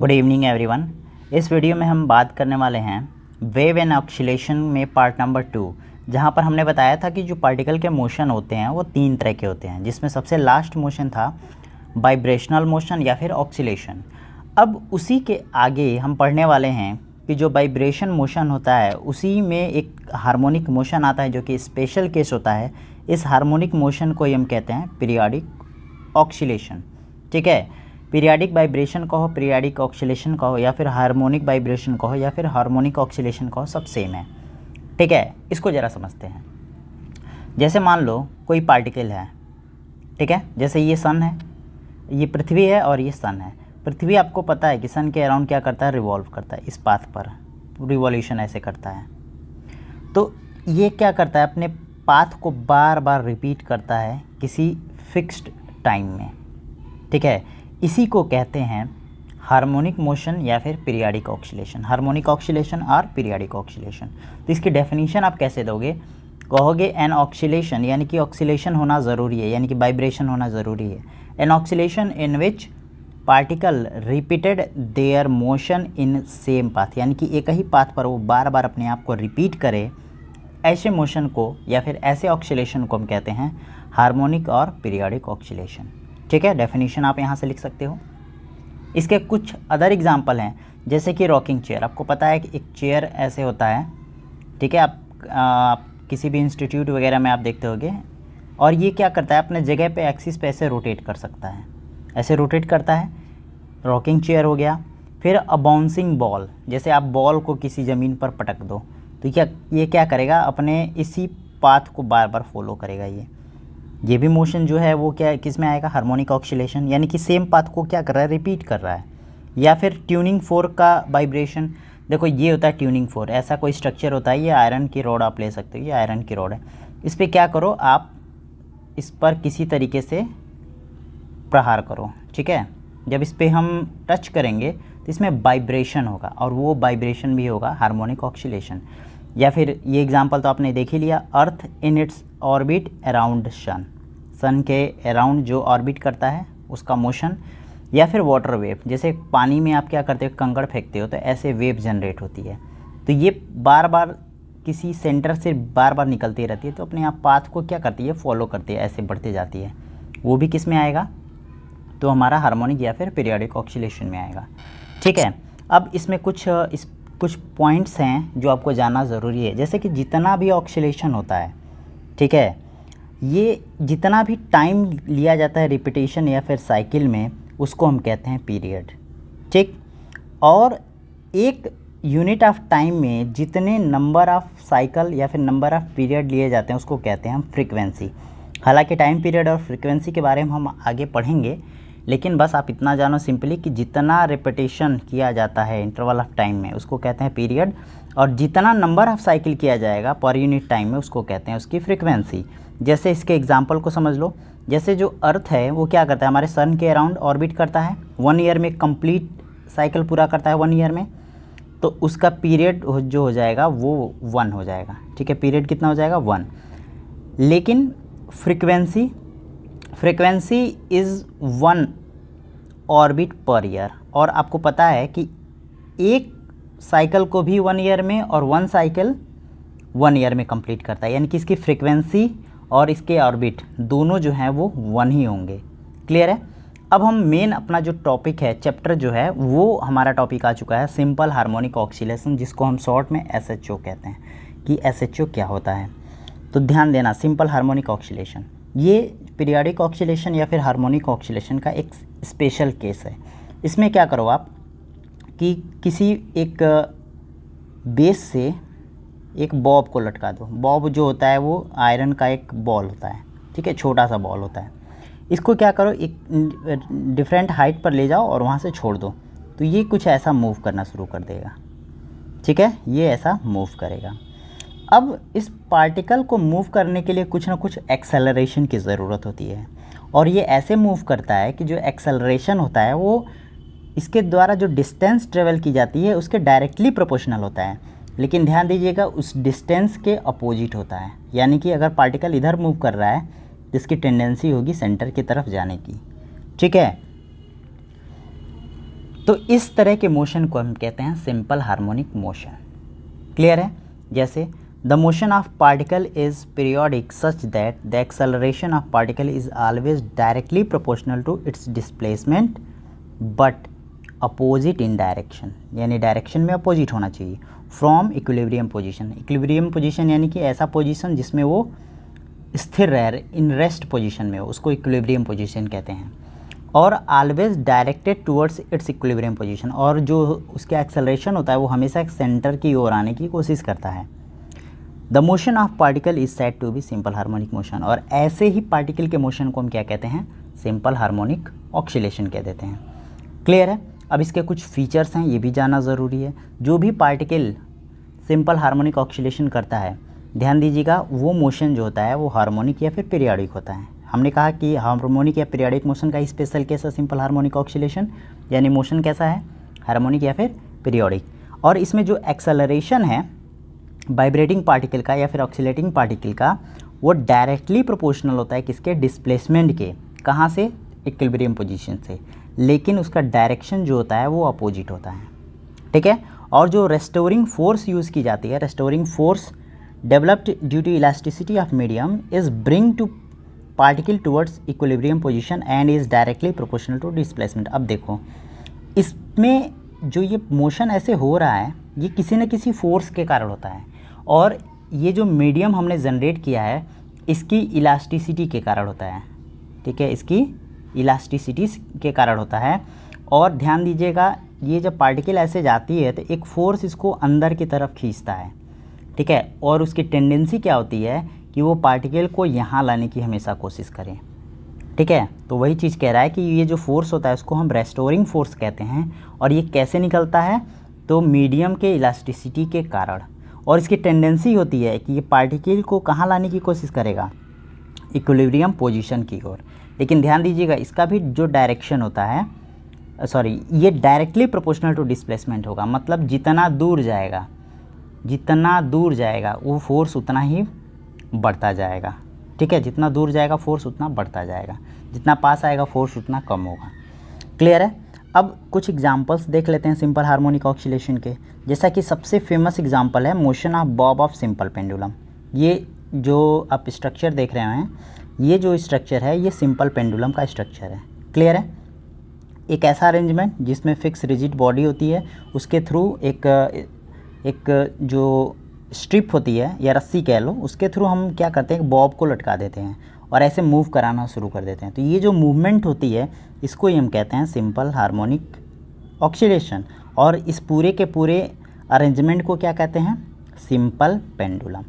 good evening everyone इस video में हम बात करने वाले हैं वेव एंड ऑक्सीलेशन में पार्ट नंबर टू जहाँ पर हमने बताया था कि जो पार्टिकल के मोशन होते हैं वो तीन तरह के होते हैं जिसमें सबसे लास्ट मोशन था वाइब्रेशनल मोशन या फिर ऑक्सीलेशन अब उसी के आगे हम पढ़ने वाले हैं कि जो वाइब्रेशन मोशन होता है उसी में एक हारमोनिक मोशन आता है जो कि स्पेशल केस होता है इस हारमोनिक मोशन को ही हम कहते हैं पीरियाडिक ऑक्सीलेशन ठीक है पीरियाडिक वाइब्रेशन कहो पीरियाडिक ऑक्सीलेशन कहो या फिर हार्मोनिक वाइब्रेशन कहो या फिर हार्मोनिक ऑक्सीलेशन कहो सब सेम है ठीक है इसको ज़रा समझते हैं जैसे मान लो कोई पार्टिकल है ठीक है जैसे ये सन है ये पृथ्वी है और ये सन है पृथ्वी आपको पता है कि सन के अराउंड क्या करता है रिवॉल्व करता है इस पाथ पर रिवॉल्यूशन ऐसे करता है तो ये क्या करता है अपने पाथ को बार बार रिपीट करता है किसी फिक्स्ड टाइम में ठीक है इसी को कहते हैं हार्मोनिक मोशन या फिर पीरियाडिक ऑक्सीलेशन हार्मोनिक ऑक्सीलेशन और पीरियाडिक ऑक्सीलेशन तो इसकी डेफिनेशन आप कैसे दोगे कहोगे एन ऑक्सीलेशन यानी कि ऑक्सीलेशन होना ज़रूरी है यानी कि वाइब्रेशन होना ज़रूरी है an oscillation in which particle repeated their motion in same path यानी कि एक ही पाथ पर वो बार बार अपने आप को रिपीट करे ऐसे मोशन को या फिर ऐसे ऑक्सीलेशन को हम कहते हैं हार्मोनिक और पीरियाडिक ऑक्सीलेशन ठीक है डेफिनेशन आप यहाँ से लिख सकते हो इसके कुछ अदर एग्जाम्पल हैं जैसे कि रॉकिंग चेयर आपको पता है कि एक चेयर ऐसे होता है ठीक है आप, आप किसी भी इंस्टीट्यूट वगैरह में आप देखते होगे और ये क्या करता है अपने जगह पे एक्सिस पे ऐसे रोटेट कर सकता है ऐसे रोटेट करता है रॉकिंग चेयर हो गया फिर अ बाउंसिंग बॉल जैसे आप बॉल को किसी ज़मीन पर पटक दो तो क्या ये क्या करेगा अपने इसी पाथ को बार बार फॉलो करेगा ये ये भी मोशन जो है वो क्या किस में आएगा हार्मोनिक ऑक्सीलेशन यानी कि सेम पाथ को क्या कर रहा है रिपीट कर रहा है या फिर ट्यूनिंग फोर का वाइब्रेशन देखो ये होता है ट्यूनिंग फोर ऐसा कोई स्ट्रक्चर होता है ये आयरन की रोड आप ले सकते हो ये आयरन की रोड है इस पर क्या करो आप इस पर किसी तरीके से प्रहार करो ठीक है जब इस पर हम टच करेंगे तो इसमें वाइब्रेशन होगा और वो वाइब्रेशन भी होगा हार्मोनिक ऑक्सीलेशन या फिर ये एग्ज़ाम्पल तो आपने देख ही लिया earth in its orbit around sun sun के अराउंड जो ऑर्बिट करता है उसका मोशन या फिर वाटर वेव जैसे पानी में आप क्या करते हो कंकड़ फेंकते हो तो ऐसे वेव जनरेट होती है तो ये बार बार किसी सेंटर से बार बार निकलती रहती है तो अपने आप पाथ को क्या करती है फॉलो करती है ऐसे बढ़ती जाती है वो भी किस में आएगा तो हमारा हार्मोनिक या फिर पीरियडिक ऑक्सीलेशन में आएगा ठीक है अब इसमें कुछ इस कुछ पॉइंट्स हैं जो आपको जानना ज़रूरी है जैसे कि जितना भी ऑक्सीलेशन होता है ठीक है ये जितना भी टाइम लिया जाता है रिपीटेशन या फिर साइकिल में उसको हम कहते हैं पीरियड ठीक और एक यूनिट ऑफ टाइम में जितने नंबर ऑफ़ साइकिल या फिर नंबर ऑफ़ पीरियड लिए जाते हैं उसको कहते हैं हम फ्रिक्वेंसी हालांकि टाइम पीरियड और फ्रिक्वेंसी के बारे में हम आगे पढ़ेंगे लेकिन बस आप इतना जानो सिंपली कि जितना रिपीटेशन किया जाता है इंटरवल ऑफ टाइम में उसको कहते हैं पीरियड और जितना नंबर ऑफ साइकिल किया जाएगा पर यूनिट टाइम में उसको कहते हैं उसकी फ्रिक्वेंसी जैसे इसके एग्जाम्पल को समझ लो जैसे जो अर्थ है वो क्या करता है हमारे सन के अराउंड ऑर्बिट करता है वन ईयर में कम्प्लीट साइकिल पूरा करता है वन ईयर में तो उसका पीरियड जो हो जाएगा वो वन हो जाएगा ठीक है पीरियड कितना हो जाएगा वन लेकिन frequency frequency is one orbit per year और आपको पता है कि एक साइकिल को भी वन ईयर में और वन साइकिल वन ईयर में कंप्लीट करता है यानी कि इसकी फ्रिक्वेंसी और इसके ऑर्बिट दोनों जो हैं वो वन ही होंगे क्लियर है अब हम मेन अपना जो टॉपिक है चैप्टर जो है वो हमारा टॉपिक आ चुका है सिंपल हार्मोनिक ऑक्सीलेशन जिसको हम शॉर्ट में एस कहते हैं कि एस क्या होता है तो ध्यान देना सिंपल हारमोनिक ऑक्सीलेशन ये पीरियाडिक ऑक्सीलेशन या फिर हार्मोनिक ऑक्सीलेशन का एक स्पेशल केस है इसमें क्या करो आप कि किसी एक बेस uh, से एक बॉब को लटका दो बॉब जो होता है वो आयरन का एक बॉल होता है ठीक है छोटा सा बॉल होता है इसको क्या करो एक डिफरेंट uh, हाइट पर ले जाओ और वहाँ से छोड़ दो तो ये कुछ ऐसा मूव करना शुरू कर देगा ठीक है ये ऐसा मूव करेगा अब इस पार्टिकल को मूव करने के लिए कुछ ना कुछ एक्सेलरेशन की ज़रूरत होती है और ये ऐसे मूव करता है कि जो एक्सेलरेशन होता है वो इसके द्वारा जो डिस्टेंस ट्रेवल की जाती है उसके डायरेक्टली प्रोपोर्शनल होता है लेकिन ध्यान दीजिएगा उस डिस्टेंस के अपोजिट होता है यानी कि अगर पार्टिकल इधर मूव कर रहा है तो इसकी टेंडेंसी होगी सेंटर की तरफ जाने की ठीक है तो इस तरह के मोशन को हम कहते हैं सिंपल हार्मोनिक मोशन क्लियर है जैसे the motion of particle is periodic such that the acceleration of particle is always directly proportional to its displacement but opposite in direction यानी डायरेक्शन में अपोजिट होना चाहिए from equilibrium position equilibrium position यानी कि ऐसा पोजिशन जिसमें वो स्थिर रह इन रेस्ट पोजिशन में उसको इक्विलिब्रियम पोजिशन कहते हैं और always directed towards its equilibrium position और जो उसका एक्सेलरेशन होता है वो हमेशा सेंटर की ओर आने की कोशिश करता है the motion of particle is said to be simple harmonic motion और ऐसे ही पार्टिकल के मोशन को हम क्या कहते हैं सिंपल हार्मोनिक ऑक्सीलेशन कह देते हैं क्लियर है अब इसके कुछ फीचर्स हैं ये भी जानना ज़रूरी है जो भी पार्टिकल सिंपल हार्मोनिक ऑक्सीलेशन करता है ध्यान दीजिएगा वो मोशन जो होता है वो हार्मोनिक या फिर पीरियाडिक होता है हमने कहा कि हार्मोनिक या पीरियाडिक मोशन का special case simple harmonic oscillation यानी मोशन कैसा है हार्मोनिक या फिर पीरियाडिक और इसमें जो एक्सेलरेशन है वाइब्रेटिंग पार्टिकल का या फिर ऑक्सीटिंग पार्टिकल का वो डायरेक्टली प्रोपोर्शनल होता है किसके डिस्प्लेसमेंट के कहाँ से इक्विलिब्रियम पोजीशन से लेकिन उसका डायरेक्शन जो होता है वो अपोजिट होता है ठीक है और जो रेस्टोरिंग फोर्स यूज़ की जाती है restoring force developed due to elasticity of medium is bring to particle towards equilibrium position and is directly proportional to displacement अब देखो इसमें जो ये मोशन ऐसे हो रहा है ये किसी न किसी फोर्स के कारण होता है और ये जो मीडियम हमने जनरेट किया है इसकी इलास्टिसिटी के कारण होता है ठीक है इसकी इलास्टिसिटी के कारण होता है और ध्यान दीजिएगा ये जब पार्टिकल ऐसे जाती है तो एक फ़ोर्स इसको अंदर की तरफ खींचता है ठीक है और उसकी टेंडेंसी क्या होती है कि वो पार्टिकल को यहाँ लाने की हमेशा कोशिश करें ठीक है तो वही चीज़ कह रहा है कि ये जो फोर्स होता है उसको हम रेस्टोरिंग फोर्स कहते हैं और ये कैसे निकलता है तो मीडियम के इलास्टिसिटी के कारण और इसकी टेंडेंसी होती है कि ये पार्टिकल को कहाँ लाने की कोशिश करेगा इक्विलिब्रियम पोजीशन की ओर लेकिन ध्यान दीजिएगा इसका भी जो डायरेक्शन होता है सॉरी ये डायरेक्टली प्रोपोर्शनल टू डिस्प्लेसमेंट होगा मतलब जितना दूर जाएगा जितना दूर जाएगा वो फोर्स उतना ही बढ़ता जाएगा ठीक है जितना दूर जाएगा फोर्स उतना बढ़ता जाएगा जितना पास आएगा फोर्स उतना कम होगा क्लियर है अब कुछ एग्जाम्पल्स देख लेते हैं सिंपल हार्मोनिक ऑक्सीलेशन के जैसा कि सबसे फेमस एग्जांपल है motion of bob of simple pendulum ये जो आप स्ट्रक्चर देख रहे हैं ये जो स्ट्रक्चर है ये सिंपल पेंडुलम का स्ट्रक्चर है क्लियर है एक ऐसा अरेंजमेंट जिसमें फिक्स रिजिड बॉडी होती है उसके थ्रू एक एक जो स्ट्रिप होती है या रस्सी कह लो उसके थ्रू हम क्या करते हैं बॉब को लटका देते हैं और ऐसे मूव कराना शुरू कर देते हैं तो ये जो मूवमेंट होती है इसको ही हम कहते हैं सिंपल हार्मोनिक ऑक्सीडेशन और इस पूरे के पूरे अरेंजमेंट को क्या कहते हैं सिंपल पेंडुलम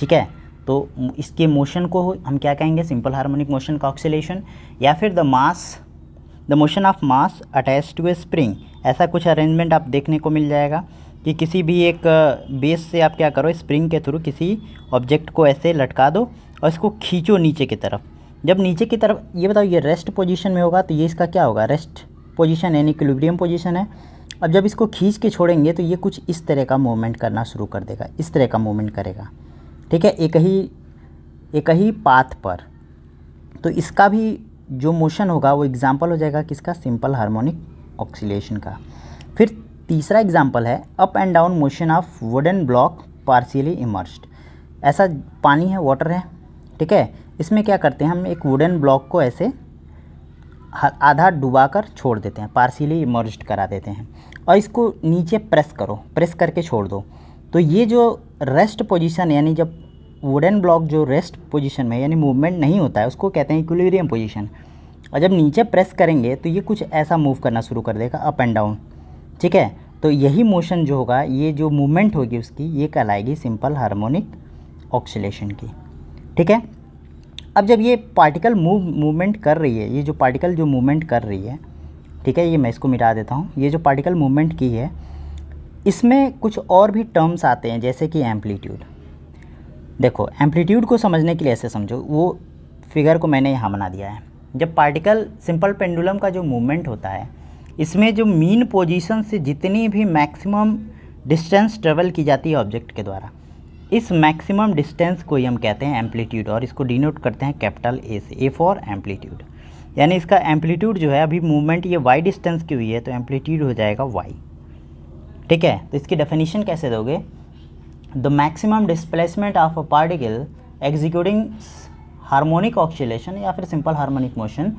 ठीक है तो इसके मोशन को हम क्या कहेंगे सिंपल हार्मोनिक मोशन का ऑक्सीलेशन या फिर the mass the motion of mass attach to a spring ऐसा कुछ अरेंजमेंट आप देखने को मिल जाएगा कि किसी भी एक बेस uh, से आप क्या करो स्प्रिंग के थ्रू किसी ऑब्जेक्ट को ऐसे लटका दो और इसको खींचो नीचे की तरफ जब नीचे की तरफ ये बताओ ये रेस्ट पोजीशन में होगा तो ये इसका क्या होगा रेस्ट पोजीशन यानी क्लिब्रियम पोजीशन है अब जब इसको खींच के छोड़ेंगे तो ये कुछ इस तरह का मूवमेंट करना शुरू कर देगा इस तरह का मूवमेंट करेगा ठीक है एक ही एक ही पाथ पर तो इसका भी जो मोशन होगा वो एग्ज़ाम्पल हो जाएगा किसका सिंपल हार्मोनिक ऑक्सीलेशन का फिर तीसरा एग्ज़ाम्पल है up and down motion of wooden block partially immersed ऐसा पानी है वाटर है ठीक है इसमें क्या करते हैं हम एक वुडन ब्लॉक को ऐसे आधा डुबा कर छोड़ देते हैं पार्शियली इमर्स्ड करा देते हैं और इसको नीचे प्रेस करो प्रेस करके छोड़ दो तो ये जो रेस्ट पोजीशन यानी जब वुडन ब्लॉक जो रेस्ट पोजीशन में यानी मूवमेंट नहीं होता है उसको कहते हैं इक्वलीरियम पोजीशन और जब नीचे प्रेस करेंगे तो ये कुछ ऐसा मूव करना शुरू कर देगा अप एंड डाउन ठीक है तो यही मोशन जो होगा ये जो मूवमेंट होगी उसकी ये कहलाएगी सिंपल हारमोनिक ऑक्सीलेशन की ठीक है अब जब ये पार्टिकल मूव मूवमेंट कर रही है ये जो पार्टिकल जो मूवमेंट कर रही है ठीक है ये मैं इसको मिटा देता हूँ ये जो पार्टिकल मूवमेंट की है इसमें कुछ और भी टर्म्स आते हैं जैसे कि एम्पलीट्यूड देखो एम्पलीट्यूड को समझने के लिए ऐसे समझो वो फिगर को मैंने यहाँ बना दिया है जब पार्टिकल सिंपल पेंडुलम का जो मूवमेंट होता है इसमें जो मीन पोजीशन से जितनी भी मैक्सिमम डिस्टेंस ट्रेवल की जाती है ऑब्जेक्ट के द्वारा इस मैक्सिमम डिस्टेंस को ही हम कहते हैं एम्पलीट्यूड और इसको डिनोट करते हैं कैपिटल ए से ए फॉर एम्पलीट्यूड यानी इसका एम्पलीट्यूड जो है अभी मूवमेंट ये वाई डिस्टेंस की हुई है तो एम्पलीट्यूड हो जाएगा वाई ठीक है तो इसकी डेफिनेशन कैसे दोगे the maximum displacement of a particle executing harmonic oscillation या फिर simple harmonic motion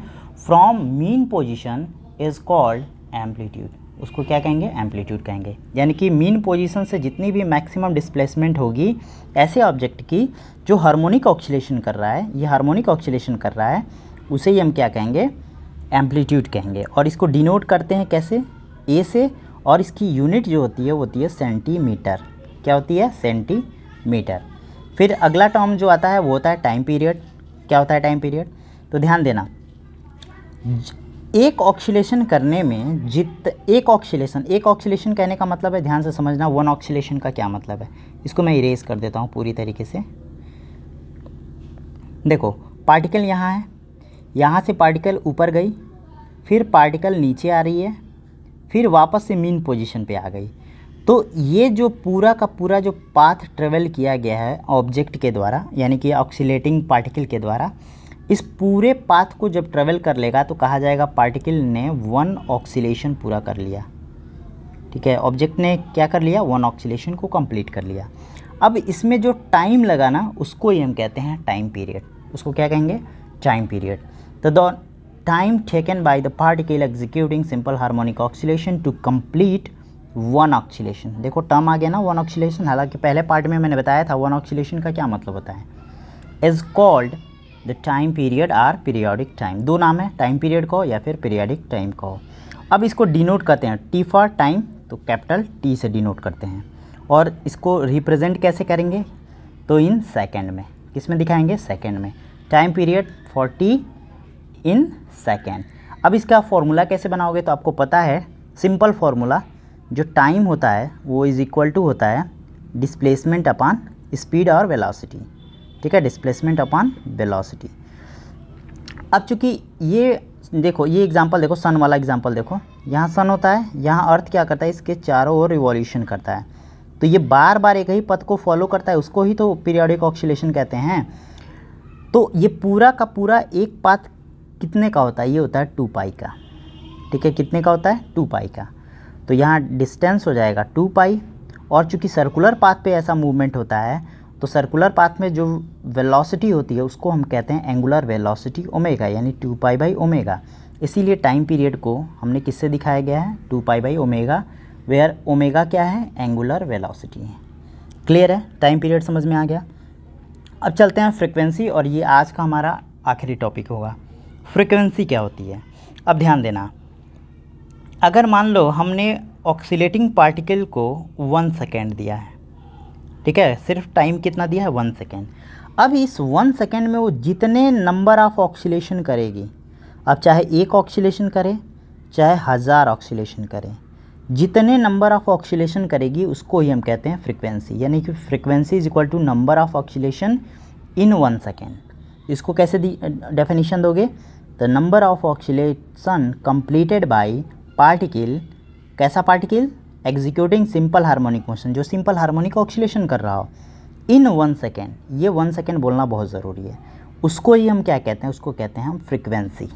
from mean position is called amplitude उसको क्या कहेंगे एम्पलीट्यूड कहेंगे यानी कि मीन पोजीशन से जितनी भी मैक्सिमम डिस्प्लेसमेंट होगी ऐसे ऑब्जेक्ट की जो हार्मोनिक ऑक्सीलेशन कर रहा है ये हार्मोनिक ऑक्सीलेशन कर रहा है उसे ही हम क्या कहेंगे एम्पलीट्यूड कहेंगे और इसको डिनोट करते हैं कैसे ए से और इसकी यूनिट जो होती है वो होती है सेंटीमीटर क्या होती है सेंटीमीटर फिर अगला टर्म जो आता है वो होता है टाइम पीरियड क्या होता है टाइम पीरियड तो ध्यान देना एक ऑक्सीलेशन करने में जित एक ऑक्सीलेशन एक ऑक्सीलेशन कहने का मतलब है ध्यान से समझना वन ऑक्सीलेशन का क्या मतलब है इसको मैं इरेज कर देता हूँ पूरी तरीके से देखो पार्टिकल यहाँ है यहाँ से पार्टिकल ऊपर गई फिर पार्टिकल नीचे आ रही है फिर वापस से मीन पोजीशन पे आ गई तो ये जो पूरा का पूरा जो पाथ ट्रेवल किया गया है ऑब्जेक्ट के द्वारा यानी कि ऑक्सीलेटिंग पार्टिकल के द्वारा इस पूरे पाथ को जब ट्रेवल कर लेगा तो कहा जाएगा पार्टिकल ने वन ऑक्सीलेशन पूरा कर लिया ठीक है ऑब्जेक्ट ने क्या कर लिया वन ऑक्सीलेशन को कंप्लीट कर लिया अब इसमें जो टाइम लगा ना उसको ही हम कहते हैं टाइम पीरियड उसको क्या कहेंगे time period the time taken by the particle executing simple harmonic oscillation to complete one oscillation देखो टर्म आ गया ना वन ऑक्सीलेशन हालांकि पहले पार्ट में मैंने बताया था वन ऑक्सीलेशन का क्या मतलब होता है is called the time period or periodic time दो नाम है टाइम पीरियड को या फिर पीरियोडिक टाइम को अब इसको डिनोट करते हैं टी फॉर टाइम तो कैपिटल टी से डिनोट करते हैं और इसको रिप्रेजेंट कैसे करेंगे तो इन सेकेंड में किस में दिखाएंगे सेकेंड में time period for T in second अब इसका फॉर्मूला कैसे बनाओगे तो आपको पता है सिंपल फार्मूला जो टाइम होता है वो इज़ इक्वल टू होता है डिस्प्लेसमेंट अपॉन स्पीड और वेलोसिटी ठीक है डिस्प्लेसमेंट अपॉन वेलोसिटी अब चूँकि ये देखो ये एग्जांपल देखो सन वाला एग्जांपल देखो यहाँ सन होता है यहाँ अर्थ क्या करता है इसके चारों ओर रिवॉल्यूशन करता है तो ये बार बार एक ही पथ को फॉलो करता है उसको ही तो पीरियडिक ऑक्सीलेशन कहते हैं तो ये पूरा का पूरा एक पाथ कितने का होता है ये होता है टू पाई का ठीक है कितने का होता है टू पाई का तो यहाँ डिस्टेंस हो जाएगा टू पाई और चूँकि सर्कुलर पाथ पे ऐसा मूवमेंट होता है तो सर्कुलर पाथ में जो वेलोसिटी होती है उसको हम कहते हैं एंगुलर वेलोसिटी ओमेगा यानी टू पाई बाई ओमेगा इसीलिए टाइम पीरियड को हमने किससे दिखाया गया है two pi by omega where omega क्या है एंगुलर वेलासिटी है क्लियर है टाइम पीरियड समझ में आ गया अब चलते हैं फ्रिक्वेंसी और ये आज का हमारा आखिरी टॉपिक होगा फ्रिक्वेंसी क्या होती है अब ध्यान देना अगर मान लो हमने ऑक्सीटिंग पार्टिकल को वन सेकेंड दिया है ठीक है सिर्फ टाइम कितना दिया है वन सेकेंड अब इस वन सेकेंड में वो जितने नंबर ऑफ ऑक्सीलेशन करेगी अब चाहे एक ऑक्सीलेशन करे चाहे हज़ार ऑक्सीलेशन करे जितने नंबर ऑफ ऑक्सीलेशन करेगी उसको ही हम कहते हैं फ्रिक्वेंसी यानी कि frequency is equal to number of oscillation in one second इसको कैसे डेफिनेशन दोगे the number of oscillation completed by particle कैसा particle executing simple harmonic motion जो सिंपल हार्मोनिक ऑक्सीलेशन कर रहा हो इन वन सेकेंड ये वन सेकेंड बोलना बहुत ज़रूरी है उसको ही हम क्या कहते हैं उसको कहते हैं हम फ्रिक्वेंसी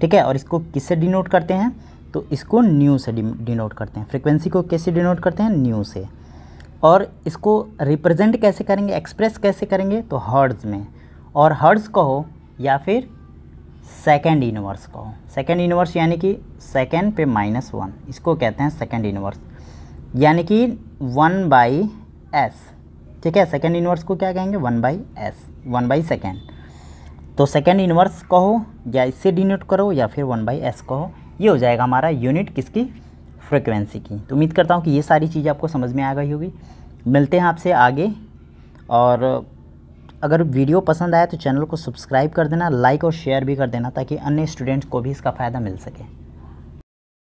ठीक है और इसको किससे डिनोट करते हैं तो इसको न्यू से डिनोट करते हैं फ्रिक्वेंसी को कैसे डिनोट करते हैं न्यू से और इसको रिप्रेजेंट कैसे करेंगे एक्सप्रेस कैसे करेंगे तो हर्ड्स में और हर्ट्स कहो या फिर सेकेंड इनवर्स कहो सेकेंड यूनिवर्स यानी कि सेकेंड पे माइनस वन इसको कहते हैं सेकेंड यूनिवर्स यानी कि वन बाई एस ठीक है सेकेंड यूनिवर्स को क्या कहेंगे one by S one by second तो सेकेंड यूनिवर्स कहो या इससे डिनोट करो या फिर वन बाई एस कहो ये हो जाएगा हमारा यूनिट किसकी फ्रिक्वेंसी की तो उम्मीद करता हूँ कि ये सारी चीज़ आपको समझ में आ गई होगी मिलते हैं आपसे आगे और अगर वीडियो पसंद आए तो चैनल को सब्सक्राइब कर देना लाइक और शेयर भी कर देना ताकि अन्य स्टूडेंट्स को भी इसका फ़ायदा मिल सके